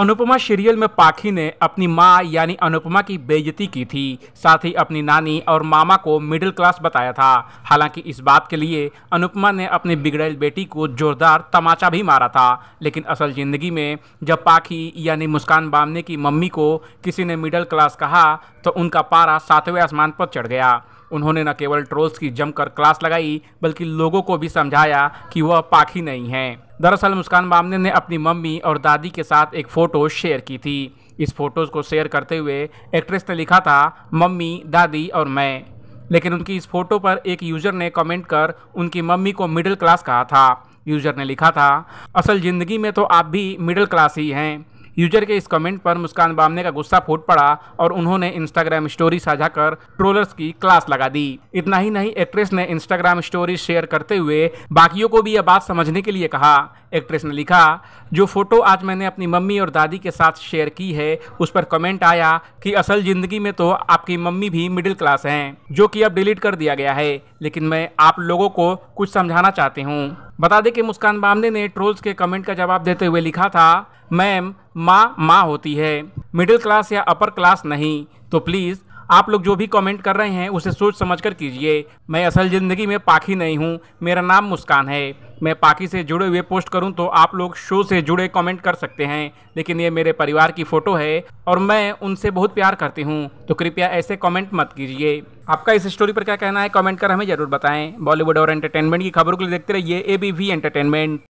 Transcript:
Anupama serial में पाखी ने अपनी माँ यानी अनुपमा की बेइज्जती की थी साथ ही अपनी नानी और मामा को मिडिल क्लास बताया था हालांकि इस बात के लिए अनुपमा ने अपनी बिगड़ेल बेटी को जोरदार तमाचा भी मारा था लेकिन असल ज़िंदगी में जब पाखी यानी मुस्कान बामने की मम्मी को किसी ने मिडिल क्लास कहा तो उनका पारा सातवें आसमान पर चढ़ गया उन्होंने न केवल ट्रोल्स की जमकर क्लास लगाई बल्कि लोगों को भी समझाया कि वह पाखी नहीं है दरअसल मुस्कान मामने ने अपनी मम्मी और दादी के साथ एक फ़ोटो शेयर की थी इस फोटोज़ को शेयर करते हुए एक्ट्रेस ने लिखा था मम्मी दादी और मैं लेकिन उनकी इस फोटो पर एक यूज़र ने कमेंट कर उनकी मम्मी को मिडिल क्लास कहा था यूज़र ने लिखा था असल ज़िंदगी में तो आप भी मिडिल क्लास ही हैं यूजर के इस कमेंट पर मुस्कान बामने का गुस्सा फूट पड़ा और उन्होंने इंस्टाग्राम स्टोरी साझा कर ट्रोलर्स की क्लास लगा दी इतना ही नहीं एक्ट्रेस ने इंस्टाग्राम स्टोरी शेयर करते हुए बाकियों को भी यह बात समझने के लिए कहा एक्ट्रेस ने लिखा जो फोटो आज मैंने अपनी मम्मी और दादी के साथ शेयर की है उस पर कमेंट आया कि असल जिंदगी में तो आपकी मम्मी भी मिडिल क्लास हैं जो कि अब डिलीट कर दिया गया है लेकिन मैं आप लोगों को कुछ समझाना चाहती हूँ बता दें कि मुस्कान बामने ने ट्रोल्स के कमेंट का जवाब देते हुए लिखा था मैम माँ माँ होती है मिडिल क्लास या अपर क्लास नहीं तो प्लीज़ आप लोग जो भी कमेंट कर रहे हैं उसे सोच समझ कर कीजिए मैं असल ज़िंदगी में पाखी नहीं हूँ मेरा नाम मुस्कान है मैं पाकि से जुड़े हुए पोस्ट करूं तो आप लोग शो से जुड़े कमेंट कर सकते हैं लेकिन ये मेरे परिवार की फ़ोटो है और मैं उनसे बहुत प्यार करती हूं तो कृपया ऐसे कमेंट मत कीजिए आपका इस स्टोरी पर क्या कहना है कमेंट कर हमें ज़रूर बताएं बॉलीवुड और एंटरटेनमेंट की खबरों के लिए देखते रहिए ए बी वी एंटरटेनमेंट